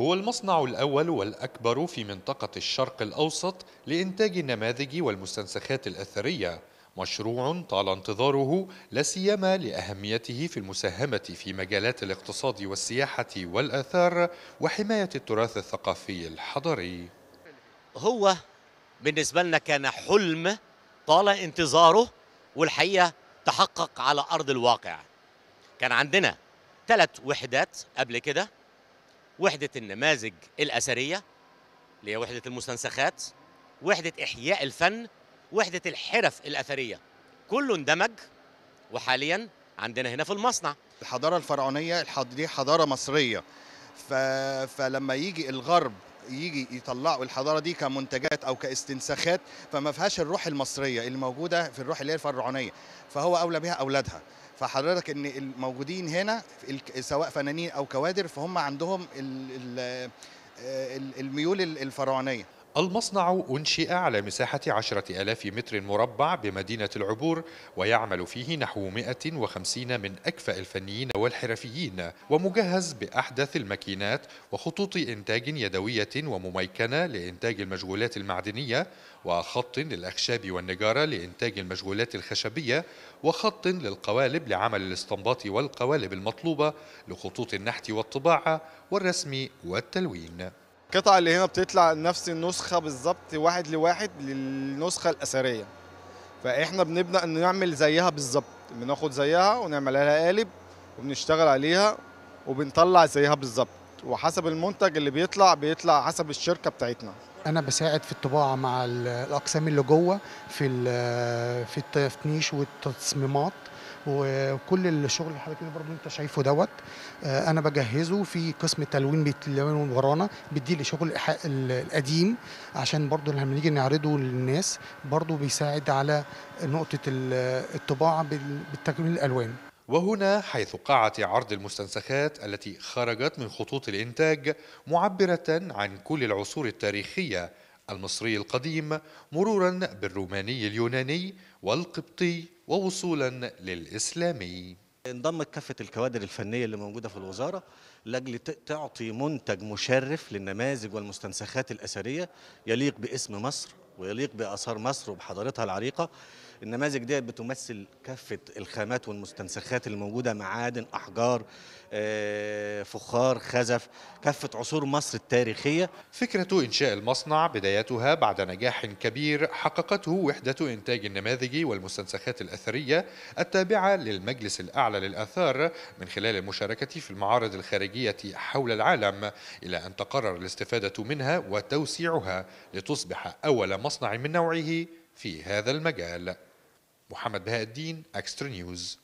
هو المصنع الأول والأكبر في منطقة الشرق الأوسط لإنتاج النماذج والمستنسخات الأثرية مشروع طال انتظاره لاسيما لأهميته في المساهمة في مجالات الاقتصاد والسياحة والآثار وحماية التراث الثقافي الحضري هو بالنسبة لنا كان حلم طال انتظاره والحقيقة تحقق على أرض الواقع كان عندنا ثلاث وحدات قبل كده وحدة النماذج الأثرية اللي هي وحدة المستنسخات وحدة إحياء الفن وحدة الحرف الأثرية كله اندمج وحاليا عندنا هنا في المصنع الحضارة الفرعونية دي حضارة مصرية فلما يجي الغرب يجي يطلعوا الحضاره دي كمنتجات او كاستنساخات فما فيهاش الروح المصريه اللي موجوده في الروح اللي هي الفرعونيه فهو اولى بها اولادها فحضرتك ان الموجودين هنا سواء فنانين او كوادر فهم عندهم آه الميول الفرعونيه المصنع أنشئ على مساحة عشرة ألاف متر مربع بمدينة العبور ويعمل فيه نحو 150 من أكفأ الفنيين والحرفيين ومجهز بأحدث الماكينات وخطوط إنتاج يدوية ومميكنة لإنتاج المشغولات المعدنية وخط للأخشاب والنجارة لإنتاج المشغولات الخشبية وخط للقوالب لعمل الاستنباط والقوالب المطلوبة لخطوط النحت والطباعة والرسم والتلوين القطع اللي هنا بتطلع نفس النسخه بالظبط واحد لواحد للنسخه الاثريه فاحنا بنبدا نعمل زيها بالظبط بناخد زيها ونعمل لها قالب وبنشتغل عليها وبنطلع زيها بالظبط وحسب المنتج اللي بيطلع بيطلع حسب الشركه بتاعتنا انا بساعد في الطباعه مع الاقسام اللي جوه في في التفنيش والتصميمات وكل الشغل اللي حضرتك برضه انت شايفه دوت آه، انا بجهزه في قسم التلوين بيتلون ورانا بيدي لي شغل الايحاء القديم عشان برضه لما نيجي نعرضه للناس برضه بيساعد على نقطه الطباعه بالتكوين الالوان وهنا حيث قاعة عرض المستنسخات التي خرجت من خطوط الإنتاج معبرة عن كل العصور التاريخية المصري القديم مرورا بالروماني اليوناني والقبطي ووصولا للإسلامي انضمت كافة الكوادر الفنية اللي موجودة في الوزارة لأجل تعطي منتج مشرف للنماذج والمستنسخات الأثرية يليق باسم مصر ويليق بآثار مصر وبحضارتها العريقة النماذج ديت بتمثل كافة الخامات والمستنسخات الموجودة معادن أحجار آه، فخار خزف كافة عصور مصر التاريخية فكرة إنشاء المصنع بدايتها بعد نجاح كبير حققته وحدة إنتاج النماذج والمستنسخات الأثرية التابعة للمجلس الأعلى للآثار من خلال المشاركة في المعارض الخارجية حول العالم إلى أن تقرر الاستفادة منها وتوسيعها لتصبح أول مصنع مصنع من نوعه في هذا المجال محمد بهاء الدين أكسترا نيوز